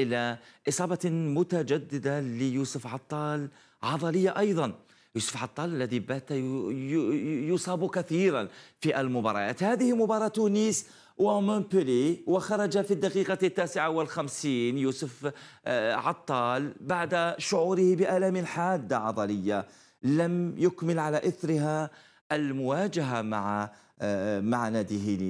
إلى إصابة متجددة ليوسف عطال عضلية أيضا يوسف عطال الذي بات يصاب كثيرا في المباريات هذه مباراة نيس ومونبولي وخرج في الدقيقة التاسعة والخمسين يوسف آه، عطال بعد شعوره بألم حادة عضلية لم يكمل على إثرها المواجهة مع آه، مع نادي نيس